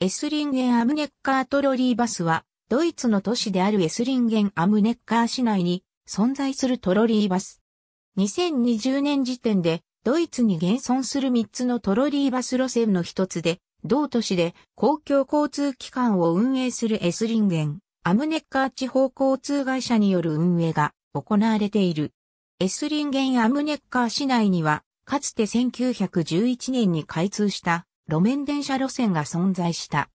エスリンゲン・アムネッカートロリーバスは、ドイツの都市であるエスリンゲン・アムネッカー市内に存在するトロリーバス。2020年時点で、ドイツに現存する3つのトロリーバス路線の一つで、同都市で公共交通機関を運営するエスリンゲン・アムネッカー地方交通会社による運営が行われている。エスリンゲン・アムネッカー市内には、かつて1911年に開通した路面電車路線が存在した。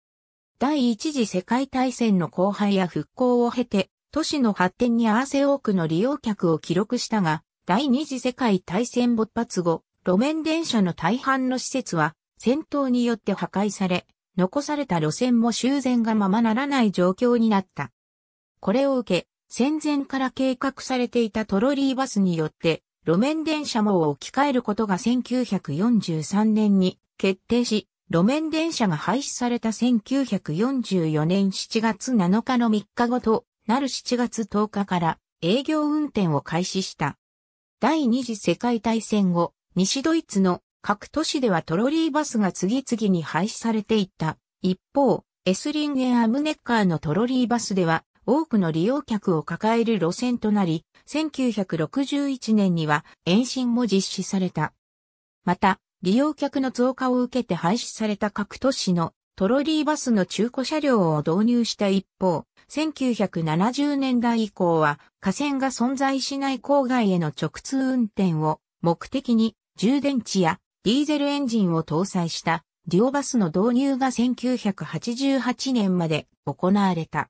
第一次世界大戦の荒廃や復興を経て、都市の発展に合わせ多くの利用客を記録したが、第二次世界大戦勃発後、路面電車の大半の施設は戦闘によって破壊され、残された路線も修繕がままならない状況になった。これを受け、戦前から計画されていたトロリーバスによって、路面電車網を置き換えることが1943年に決定し、路面電車が廃止された1944年7月7日の3日後となる7月10日から営業運転を開始した。第二次世界大戦後、西ドイツの各都市ではトロリーバスが次々に廃止されていった。一方、エスリンゲン・アムネッカーのトロリーバスでは多くの利用客を抱える路線となり、1961年には延伸も実施された。また、利用客の増加を受けて廃止された各都市のトロリーバスの中古車両を導入した一方、1970年代以降は河川が存在しない郊外への直通運転を目的に充電池やディーゼルエンジンを搭載したデュオバスの導入が1988年まで行われた。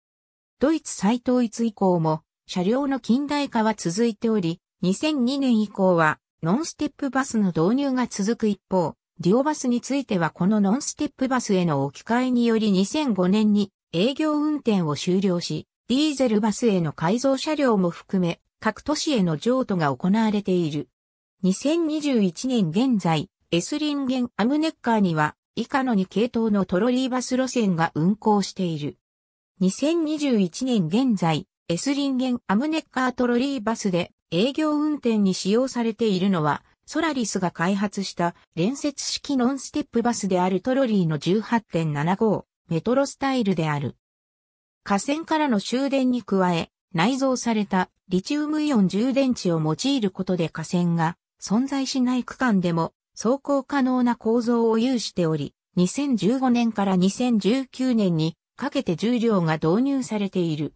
ドイツ再統一以降も車両の近代化は続いており、2002年以降はノンステップバスの導入が続く一方、デュオバスについてはこのノンステップバスへの置き換えにより2005年に営業運転を終了し、ディーゼルバスへの改造車両も含め、各都市への譲渡が行われている。2021年現在、エスリンゲンアムネッカーには以下の2系統のトロリーバス路線が運行している。2021年現在、エスリンゲンアムネッカートロリーバスで営業運転に使用されているのは、ソラリスが開発した連接式ノンステップバスであるトロリーの18.75メトロスタイルである。架線からの終電に加え、内蔵されたリチウムイオン充電池を用いることで架線が存在しない区間でも走行可能な構造を有しており、2015年から2019年にかけて重量が導入されている。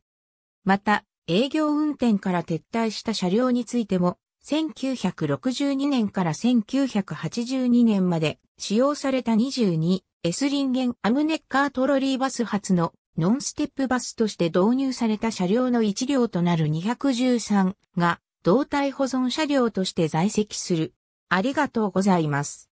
また、営業運転から撤退した車両についても、1962年から1982年まで使用された 22S ゲンアムネッカートロリーバス発のノンステップバスとして導入された車両の1両となる213が胴体保存車両として在籍する。ありがとうございます。